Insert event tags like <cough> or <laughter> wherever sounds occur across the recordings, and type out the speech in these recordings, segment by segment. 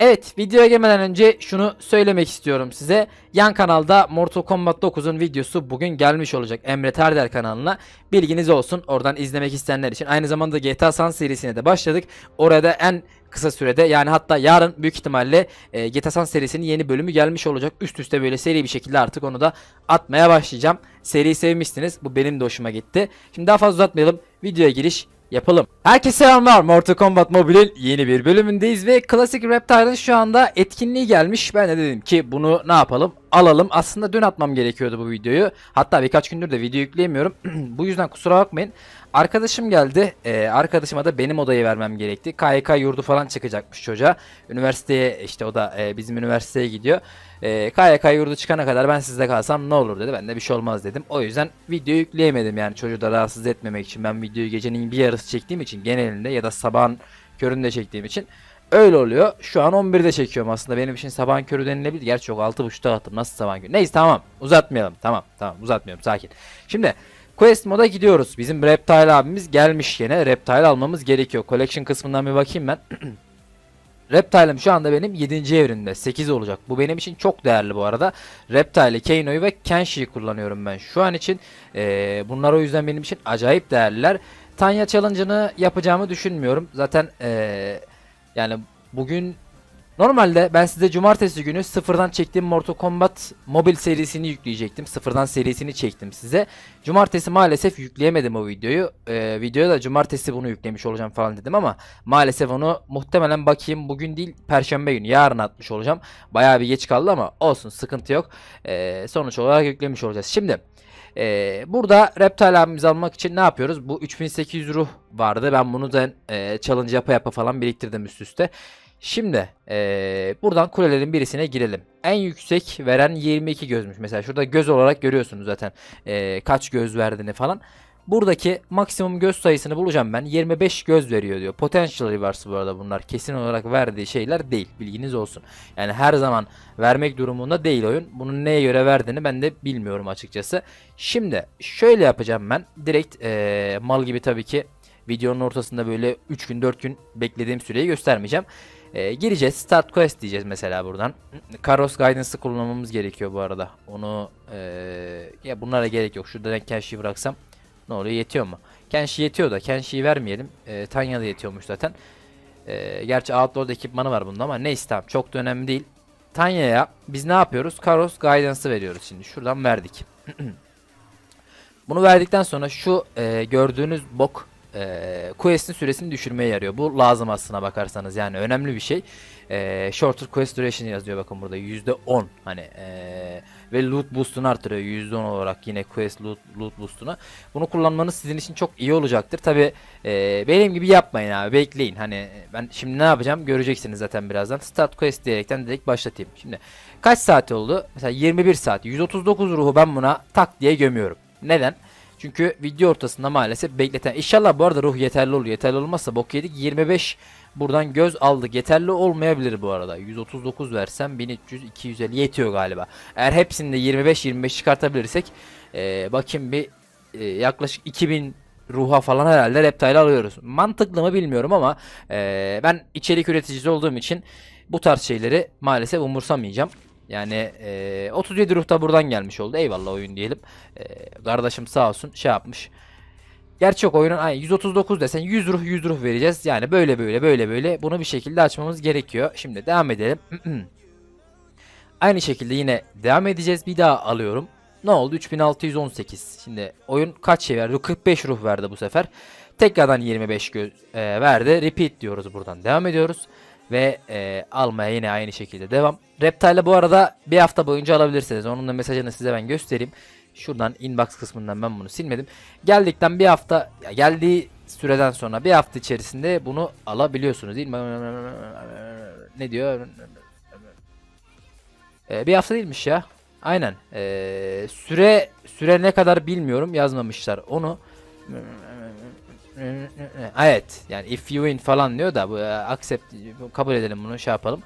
Evet videoya gelmeden önce şunu söylemek istiyorum size. Yan kanalda Mortal Kombat 9'un videosu bugün gelmiş olacak. Emre Terder kanalına bilginiz olsun. Oradan izlemek isteyenler için. Aynı zamanda GTA San serisine de başladık. Orada en kısa sürede yani hatta yarın büyük ihtimalle e, GTA San serisinin yeni bölümü gelmiş olacak. Üst üste böyle seri bir şekilde artık onu da atmaya başlayacağım. Seriyi sevmişsiniz. Bu benim de hoşuma gitti. Şimdi daha fazla uzatmayalım. Videoya giriş yapalım. Herkese selamlar. Mortal Kombat Mobile'in yeni bir bölümündeyiz ve Klasik Reptile'ın şu anda etkinliği gelmiş. Ben de dedim ki bunu ne yapalım? Alalım. Aslında dün atmam gerekiyordu bu videoyu. Hatta birkaç gündür de video yükleyemiyorum. <clears throat> bu yüzden kusura bakmayın. Arkadaşım geldi. Ee, arkadaşıma da benim odayı vermem gerekti. KYK yurdu falan çıkacakmış çocuğa. Üniversiteye işte o da e, bizim üniversiteye gidiyor. E, ee, KYK yurdu çıkana kadar ben sizde kalsam ne olur dedi. Ben de bir şey olmaz dedim. O yüzden video yükleyemedim yani çocuğu da rahatsız etmemek için. Ben videoyu gecenin bir yarısı çektiğim için genelinde ya da sabahın köründe çektiğim için. Öyle oluyor. Şu an 11'de çekiyorum aslında. Benim için sabahın körü denilebilir. Gerçi yok 6.30'da attım. Nasıl sabahın körü? Neyse tamam. Uzatmayalım. Tamam tamam uzatmıyorum. Sakin. Şimdi Quest moda gidiyoruz. Bizim Reptile abimiz gelmiş yine. Reptile almamız gerekiyor. Collection kısmından bir bakayım ben. <clears throat> Reptile'ım şu anda benim 7. evrimde. 8 olacak. Bu benim için çok değerli bu arada. Reptile, Kano'yu ve Kenshi'yi kullanıyorum ben. Şu an için e, bunlar o yüzden benim için acayip değerliler. Tanya Challenge'ını yapacağımı düşünmüyorum. Zaten e, yani bugün Normalde ben size cumartesi günü sıfırdan çektiğim Mortal Kombat mobil serisini yükleyecektim. Sıfırdan serisini çektim size. Cumartesi maalesef yükleyemedim o videoyu. Ee, videoya da cumartesi bunu yüklemiş olacağım falan dedim ama maalesef onu muhtemelen bakayım bugün değil perşembe günü yarın atmış olacağım. Bayağı bir geç kaldı ama olsun sıkıntı yok. Ee, sonuç olarak yüklemiş olacağız. Şimdi ee, burada reptile abimizi almak için ne yapıyoruz? Bu 3800 ruh vardı. Ben bunu da e, challenge yapa yapa falan biriktirdim üst üste. Şimdi ee, buradan kulelerin birisine girelim. En yüksek veren 22 gözmüş. Mesela şurada göz olarak görüyorsunuz zaten ee, kaç göz verdiğini falan. Buradaki maksimum göz sayısını bulacağım ben. 25 göz veriyor diyor. Potential reverse bu arada bunlar. Kesin olarak verdiği şeyler değil. Bilginiz olsun. Yani her zaman vermek durumunda değil oyun. Bunun neye göre verdiğini ben de bilmiyorum açıkçası. Şimdi şöyle yapacağım ben. Direkt ee, mal gibi tabii ki videonun ortasında böyle 3 gün 4 gün beklediğim süreyi göstermeyeceğim. E, gireceğiz. Start Quest diyeceğiz mesela buradan. Karos Guidance'ı kullanmamız gerekiyor bu arada. Onu e, ya bunlara gerek yok. Şurada ben Kenshi'yi bıraksam ne oluyor yetiyor mu? Kenshi yetiyor da Kenshi'yi vermeyelim. E, ee, Tanya da yetiyormuş zaten. E, gerçi Outlaw'da ekipmanı var bunda ama neyse tamam çok da önemli değil. Tanya'ya biz ne yapıyoruz? Karos Guidance'ı veriyoruz şimdi. Şuradan verdik. <clears throat> Bunu verdikten sonra şu e, gördüğünüz bok e, ee, quest'in süresini düşürmeye yarıyor. Bu lazım aslına bakarsanız yani önemli bir şey. E, ee, shorter quest duration yazıyor bakın burada %10 hani e, ve loot boost'unu artırıyor %10 olarak yine quest loot, loot boost'unu. Bunu kullanmanız sizin için çok iyi olacaktır. Tabi e, benim gibi yapmayın abi bekleyin. Hani ben şimdi ne yapacağım göreceksiniz zaten birazdan. Start quest diyerekten direkt başlatayım. Şimdi kaç saat oldu? Mesela 21 saat. 139 ruhu ben buna tak diye gömüyorum. Neden? Çünkü video ortasında maalesef bekleten. İnşallah bu arada ruh yeterli olur. Yeterli olmazsa bok yedik. 25 buradan göz aldık. Yeterli olmayabilir bu arada. 139 versem 1300 250 yetiyor galiba. Eğer hepsinde 25 25 çıkartabilirsek ee, bakayım bir e, yaklaşık 2000 ruha falan herhalde reptile alıyoruz. Mantıklı mı bilmiyorum ama e, ben içerik üreticisi olduğum için bu tarz şeyleri maalesef umursamayacağım. Yani e, 37 ruh da buradan gelmiş oldu. Eyvallah oyun diyelim. E, kardeşim sağ olsun şey yapmış. Gerçek oyunun ay 139 desen 100 ruh 100 ruh vereceğiz. Yani böyle böyle böyle böyle bunu bir şekilde açmamız gerekiyor. Şimdi devam edelim. <clears throat> Aynı şekilde yine devam edeceğiz. Bir daha alıyorum. Ne oldu? 3618. Şimdi oyun kaç şey verdi? 45 ruh verdi bu sefer. Tekrardan 25 göz, e, verdi. Repeat diyoruz buradan. Devam ediyoruz. Ve e, almaya yine aynı şekilde devam. Reptile'ı bu arada bir hafta boyunca alabilirsiniz. Onun da mesajını size ben göstereyim. Şuradan inbox kısmından ben bunu silmedim. Geldikten bir hafta ya geldiği süreden sonra bir hafta içerisinde bunu alabiliyorsunuz değil mi? Ne diyor? Ee, bir hafta değilmiş ya. Aynen. Ee, süre süre ne kadar bilmiyorum yazmamışlar onu. Evet. Yani if you win falan diyor da bu e, accept kabul edelim bunu şey yapalım.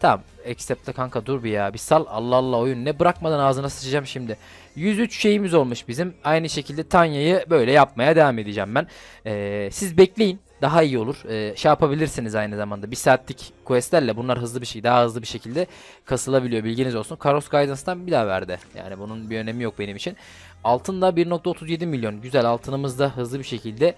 Tamam. Accept'le kanka dur bir ya. Bir sal. Allah Allah oyun ne bırakmadan ağzına sıçacağım şimdi. 103 şeyimiz olmuş bizim. Aynı şekilde Tanya'yı böyle yapmaya devam edeceğim ben. Ee, siz bekleyin. Daha iyi olur. Ee, şey yapabilirsiniz aynı zamanda. Bir saatlik questlerle bunlar hızlı bir şey. Daha hızlı bir şekilde kasılabiliyor. Bilginiz olsun. Karos Guidance'dan bir daha verdi. Yani bunun bir önemi yok benim için. Altında 1.37 milyon. Güzel altınımız da hızlı bir şekilde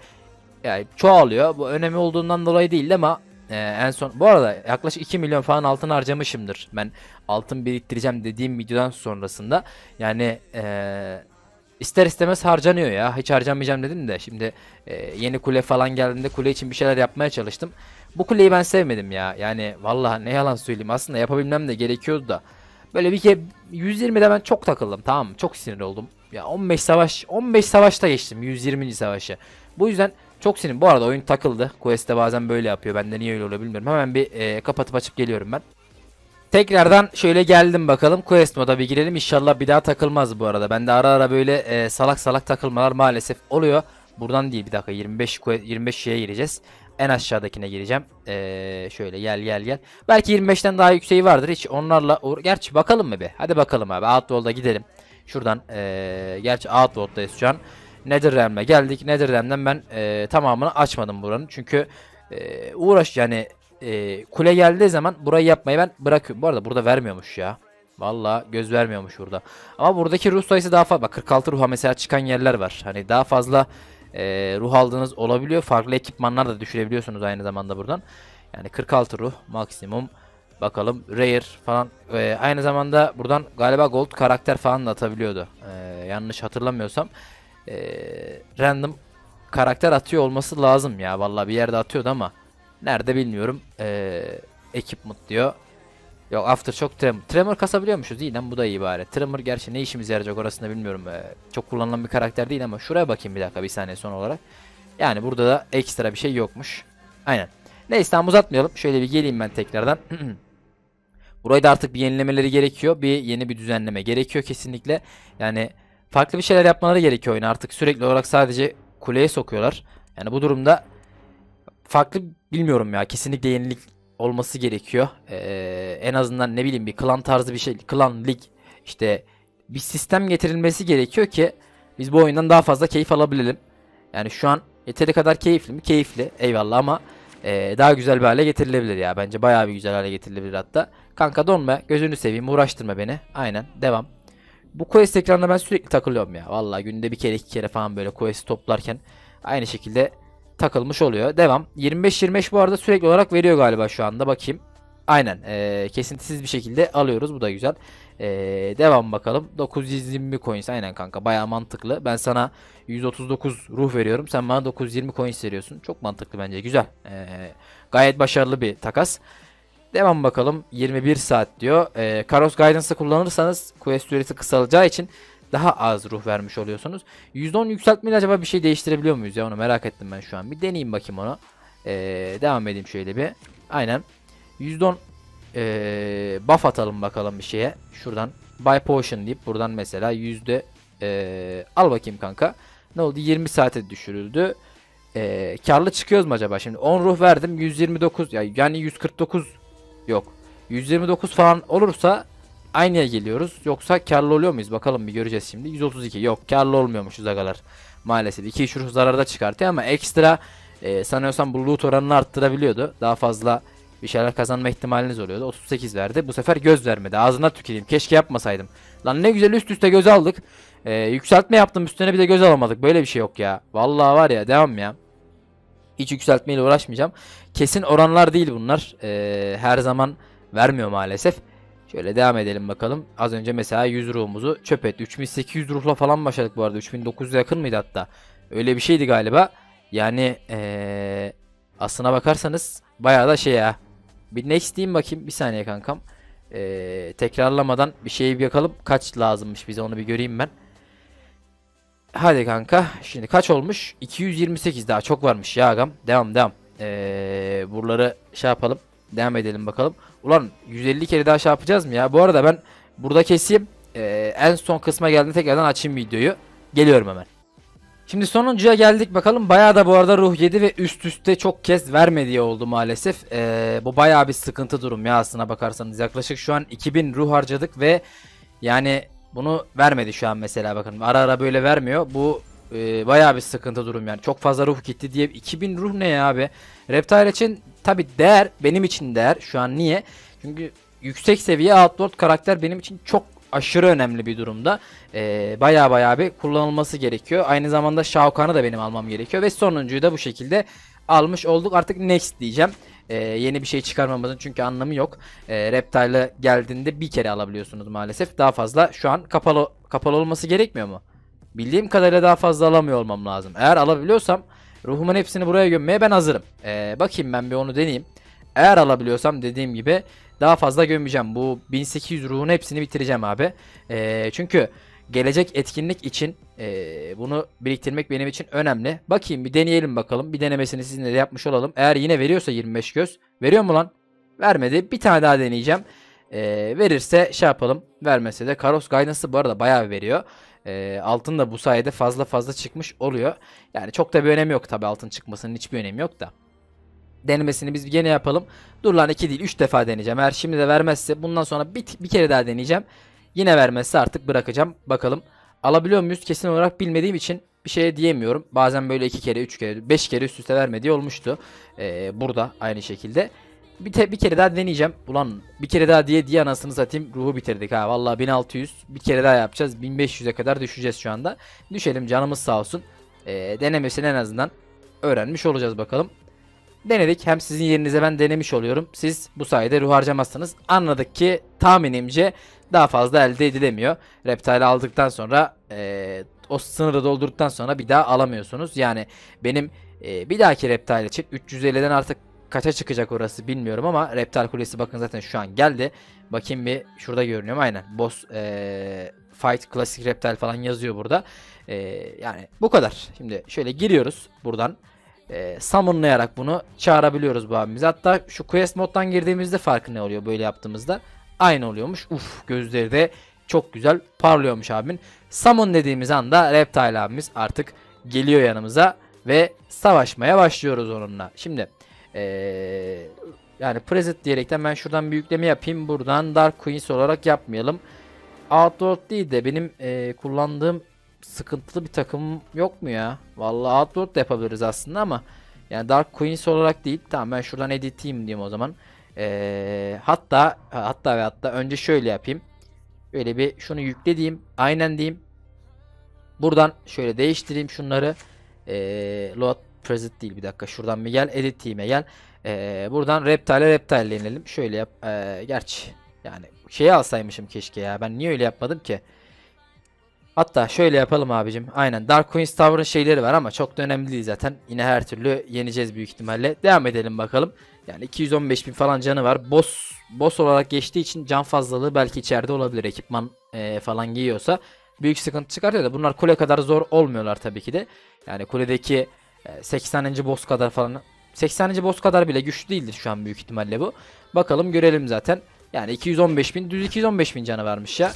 yani çoğalıyor. Bu önemli olduğundan dolayı değil ama e, en son bu arada yaklaşık 2 milyon falan altın harcamışımdır. Ben altın biriktireceğim dediğim videodan sonrasında yani e, ister istemez harcanıyor ya. Hiç harcamayacağım dedim de şimdi e, yeni kule falan geldiğinde kule için bir şeyler yapmaya çalıştım. Bu kuleyi ben sevmedim ya. Yani vallahi ne yalan söyleyeyim aslında yapabilmem de gerekiyordu da. Böyle bir kere 120'de ben çok takıldım tamam mı? Çok sinir oldum. Ya 15 savaş 15 savaşta geçtim 120. savaşı. Bu yüzden çok sinirim. Bu arada oyun takıldı. Quest'te bazen böyle yapıyor. Bende niye öyle oluyor bilmiyorum. Hemen bir e, kapatıp açıp geliyorum ben. Tekrardan şöyle geldim bakalım. Quest moda bir girelim. İnşallah bir daha takılmaz bu arada. Bende ara ara böyle e, salak salak takılmalar maalesef oluyor. Buradan değil bir dakika 25 25 şeye gireceğiz. En aşağıdakine gireceğim. Ee, şöyle gel gel gel. Belki 25'ten daha yükseği vardır. Hiç onlarla gerçi bakalım mı be? Hadi bakalım abi. Outworld'a gidelim. Şuradan ee, gerçi Outworld'dayız şu an. NetherRealm'e geldik. NetherRealm'den ben e, tamamını açmadım buranın. Çünkü e, uğraş yani e, kule geldiği zaman burayı yapmayı ben bırakıyorum. Bu arada burada vermiyormuş ya. Valla göz vermiyormuş burada. Ama buradaki ruh sayısı daha fazla. Bak 46 ruha mesela çıkan yerler var. Hani daha fazla e, ruh aldığınız olabiliyor. Farklı ekipmanlar da düşürebiliyorsunuz aynı zamanda buradan. Yani 46 ruh maksimum. Bakalım rare falan. E, aynı zamanda buradan galiba gold karakter falan da atabiliyordu. E, yanlış hatırlamıyorsam e, random karakter atıyor olması lazım ya. Valla bir yerde atıyordu ama nerede bilmiyorum. E, ee, equipment diyor. Yok after çok tremor. Tremor kasabiliyor kasabiliyormuşuz değil lan bu da iyi bari. Tremor gerçi ne işimiz yarayacak orasında bilmiyorum. E, çok kullanılan bir karakter değil ama şuraya bakayım bir dakika bir saniye son olarak. Yani burada da ekstra bir şey yokmuş. Aynen. Neyse tam uzatmayalım. Şöyle bir geleyim ben tekrardan. <clears throat> Burayı da artık bir yenilemeleri gerekiyor. Bir yeni bir düzenleme gerekiyor kesinlikle. Yani farklı bir şeyler yapmaları gerekiyor oyun artık. Sürekli olarak sadece kuleye sokuyorlar. Yani bu durumda farklı bilmiyorum ya. Kesinlikle yenilik olması gerekiyor. Ee, en azından ne bileyim bir klan tarzı bir şey, klan lig işte bir sistem getirilmesi gerekiyor ki biz bu oyundan daha fazla keyif alabilelim. Yani şu an yeteri kadar keyifli mi? Keyifli. Eyvallah ama e, daha güzel bir hale getirilebilir ya. Bence bayağı bir güzel hale getirilebilir hatta. Kanka donma. Gözünü seveyim. Uğraştırma beni. Aynen. Devam. Bu quest ekranına ben sürekli takılıyorum ya. Vallahi günde bir kere iki kere falan böyle quest toplarken aynı şekilde takılmış oluyor. Devam. 25-25 bu arada sürekli olarak veriyor galiba şu anda. Bakayım. Aynen. E, kesintisiz bir şekilde alıyoruz. Bu da güzel. E, devam bakalım. 920 coins. Aynen kanka. Baya mantıklı. Ben sana 139 ruh veriyorum. Sen bana 920 coins veriyorsun. Çok mantıklı bence. Güzel. E, gayet başarılı bir takas. Devam bakalım 21 saat diyor. E, Karos Guidance'ı kullanırsanız quest süresi kısalacağı için daha az ruh vermiş oluyorsunuz. %10 yükseltmeyle acaba bir şey değiştirebiliyor muyuz ya onu merak ettim ben şu an. Bir deneyeyim bakayım onu. E, devam edeyim şöyle bir. Aynen. %10 e, ee, buff atalım bakalım bir şeye. Şuradan buy potion deyip buradan mesela yüzde e, al bakayım kanka. Ne oldu? 20 saate düşürüldü. E, karlı çıkıyoruz mu acaba? Şimdi 10 ruh verdim. 129 yani 149 Yok. 129 falan olursa aynıya geliyoruz. Yoksa karlı oluyor muyuz? Bakalım bir göreceğiz şimdi. 132 yok karlı olmuyormuşuz agalar. Maalesef 2 şuruş zararda çıkartıyor ama ekstra e, sanıyorsam bu loot oranını arttırabiliyordu. Daha fazla bir şeyler kazanma ihtimaliniz oluyordu. 38 verdi. Bu sefer göz vermedi. Ağzına tüküreyim. Keşke yapmasaydım. Lan ne güzel üst üste göz aldık. E, yükseltme yaptım üstüne bir de göz alamadık. Böyle bir şey yok ya. Vallahi var ya devam ya hiç yükseltmeyle uğraşmayacağım. Kesin oranlar değil bunlar. Ee, her zaman vermiyor maalesef. Şöyle devam edelim bakalım. Az önce mesela 100 ruhumuzu çöp etti. 3800 ruhla falan başladık bu arada. 3900'e yakın mıydı hatta? Öyle bir şeydi galiba. Yani ee, aslına bakarsanız bayağı da şey ya. Bir next diyeyim bakayım. Bir saniye kankam. Ee, tekrarlamadan bir şeyi bir yakalım. Kaç lazımmış bize onu bir göreyim ben. Hadi kanka. Şimdi kaç olmuş? 228 daha çok varmış ya agam. Devam devam. Ee, buraları şey yapalım. Devam edelim bakalım. Ulan 150 kere daha şey yapacağız mı ya? Bu arada ben burada keseyim. Ee, en son kısma geldiğinde tekrardan açayım videoyu. Geliyorum hemen. Şimdi sonuncuya geldik bakalım. Bayağı da bu arada ruh 7 ve üst üste çok kez vermediği oldu maalesef. Ee, bu bayağı bir sıkıntı durum ya aslına bakarsanız. Yaklaşık şu an 2000 ruh harcadık ve yani bunu vermedi şu an mesela bakın. Ara ara böyle vermiyor. Bu e, bayağı bir sıkıntı durum yani. Çok fazla ruh gitti diye. 2000 ruh ne ya abi? Reptile için tabi değer. Benim için değer. Şu an niye? Çünkü yüksek seviye Outlord karakter benim için çok aşırı önemli bir durumda. Ee, baya baya bir kullanılması gerekiyor. Aynı zamanda Shao Kahn'ı da benim almam gerekiyor. Ve sonuncuyu da bu şekilde almış olduk. Artık next diyeceğim e, yeni bir şey çıkarmamızın çünkü anlamı yok. E, ee, Reptile'ı geldiğinde bir kere alabiliyorsunuz maalesef. Daha fazla şu an kapalı kapalı olması gerekmiyor mu? Bildiğim kadarıyla daha fazla alamıyor olmam lazım. Eğer alabiliyorsam ruhumun hepsini buraya gömmeye ben hazırım. E, bakayım ben bir onu deneyeyim. Eğer alabiliyorsam dediğim gibi daha fazla gömmeyeceğim. Bu 1800 ruhun hepsini bitireceğim abi. E, çünkü gelecek etkinlik için e, bunu biriktirmek benim için önemli. Bakayım bir deneyelim bakalım. Bir denemesini sizinle de yapmış olalım. Eğer yine veriyorsa 25 göz. Veriyor mu lan? Vermedi. Bir tane daha deneyeceğim. E, verirse şey yapalım. Vermese de Karos Guidance'ı bu arada bayağı veriyor. E, altın da bu sayede fazla fazla çıkmış oluyor. Yani çok da bir önemi yok tabii altın çıkmasının hiçbir önemi yok da denemesini biz gene yapalım. Dur lan 2 değil 3 defa deneyeceğim. Eğer şimdi de vermezse bundan sonra bir, bir kere daha deneyeceğim. Yine vermezse artık bırakacağım. Bakalım alabiliyor muyuz kesin olarak bilmediğim için bir şey diyemiyorum. Bazen böyle 2 kere, 3 kere, 5 kere üst üste vermediği olmuştu. Ee, burada aynı şekilde. Bir, te, bir kere daha deneyeceğim. Ulan bir kere daha diye diye anasını satayım ruhu bitirdik ha. Valla 1600 bir kere daha yapacağız. 1500'e kadar düşeceğiz şu anda. Düşelim canımız sağ olsun. Ee, denemesini en azından öğrenmiş olacağız bakalım. Denedik. Hem sizin yerinize ben denemiş oluyorum. Siz bu sayede ruh harcamazsınız. Anladık ki tahminimce daha fazla elde edilemiyor. Reptile aldıktan sonra e, o sınırı doldurduktan sonra bir daha alamıyorsunuz. Yani benim e, bir dahaki Reptile için 350'den artık kaça çıkacak orası bilmiyorum ama Reptal Kulesi bakın zaten şu an geldi. Bakayım bir şurada görünüyor mu? Aynen. Boss e, Fight Classic reptile falan yazıyor burada. E, yani bu kadar. Şimdi şöyle giriyoruz buradan. E, summonlayarak bunu çağırabiliyoruz bu abimizi. Hatta şu quest moddan girdiğimizde farkı ne oluyor böyle yaptığımızda? aynı oluyormuş. Uf gözleri de çok güzel parlıyormuş abimin. Summon dediğimiz anda Reptile abimiz artık geliyor yanımıza ve savaşmaya başlıyoruz onunla. Şimdi ee, yani Preset diyerekten ben şuradan bir yapayım. Buradan Dark Queens olarak yapmayalım. Outdoor değil de benim ee, kullandığım sıkıntılı bir takım yok mu ya? Vallahi Outdoor da yapabiliriz aslında ama yani Dark Queens olarak değil. Tamam ben şuradan editeyim diyeyim o zaman. Ee, hatta hatta ve hatta önce şöyle yapayım. Böyle bir şunu yüklediğim, Aynen diyeyim. Buradan şöyle değiştireyim şunları. Ee, load present değil bir dakika. Şuradan bir gel. Edit team'e gel. Ee, buradan reptile reptile inelim. Şöyle yap. Ee, gerçi yani şeyi alsaymışım keşke ya. Ben niye öyle yapmadım ki? Hatta şöyle yapalım abicim. Aynen Dark Queen's Tower'ın şeyleri var ama çok da önemli değil zaten. Yine her türlü yeneceğiz büyük ihtimalle. Devam edelim bakalım. Yani 215 bin falan canı var. Boss boss olarak geçtiği için can fazlalığı belki içeride olabilir ekipman e, falan giyiyorsa. Büyük sıkıntı çıkartıyor da bunlar kule kadar zor olmuyorlar tabii ki de. Yani kuledeki e, 80. boss kadar falan 80. boss kadar bile güçlü değildir şu an büyük ihtimalle bu. Bakalım görelim zaten. Yani 215 bin düz 215 bin canı vermiş ya.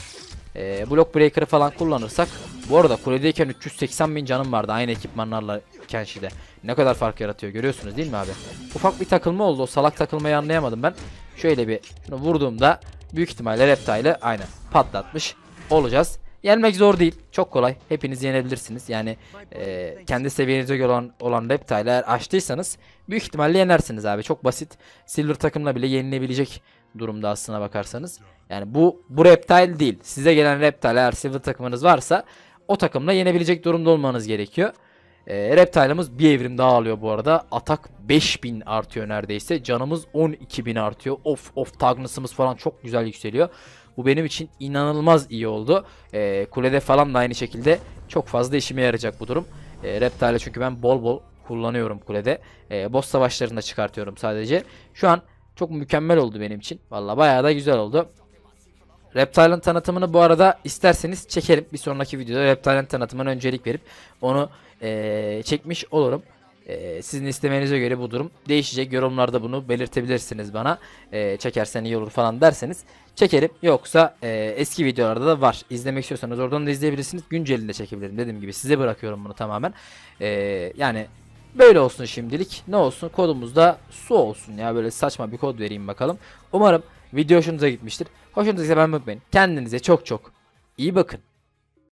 E, block breaker'ı falan kullanırsak. Bu arada kuledeyken 380 bin canım vardı aynı ekipmanlarla Kenshi'de. Ne kadar fark yaratıyor görüyorsunuz değil mi abi? Ufak bir takılma oldu. O salak takılmayı anlayamadım ben. Şöyle bir vurduğumda büyük ihtimalle reptile aynen patlatmış olacağız. Yenmek zor değil. Çok kolay. Hepiniz yenebilirsiniz. Yani e, kendi seviyenize göre olan, olan reptile eğer açtıysanız büyük ihtimalle yenersiniz abi. Çok basit. Silver takımla bile yenilebilecek durumda aslına bakarsanız. Yani bu bu reptile değil. Size gelen reptile eğer silver takımınız varsa o takımla yenebilecek durumda olmanız gerekiyor. E, Reptile'ımız bir evrim daha alıyor bu arada. Atak 5000 artıyor neredeyse. Canımız 12000 artıyor. Of of Tagnus'ımız falan çok güzel yükseliyor. Bu benim için inanılmaz iyi oldu. E, kulede falan da aynı şekilde çok fazla işime yarayacak bu durum. E, ee, Reptile çünkü ben bol bol kullanıyorum kulede. E, boss savaşlarında çıkartıyorum sadece. Şu an çok mükemmel oldu benim için. Valla bayağı da güzel oldu. Reptile'ın tanıtımını bu arada isterseniz çekelim. Bir sonraki videoda Reptile'ın tanıtımına öncelik verip onu e, çekmiş olurum. E, sizin istemenize göre bu durum değişecek. Yorumlarda bunu belirtebilirsiniz bana. E, çekersen iyi olur falan derseniz çekerim. Yoksa e, eski videolarda da var. İzlemek istiyorsanız oradan da izleyebilirsiniz. de çekebilirim. Dediğim gibi size bırakıyorum bunu tamamen. E, yani böyle olsun şimdilik. Ne olsun? Kodumuzda su olsun ya. Böyle saçma bir kod vereyim bakalım. Umarım Video hoşunuza gitmiştir. Hoşunuza gitse ben unutmayın. Kendinize çok çok iyi bakın.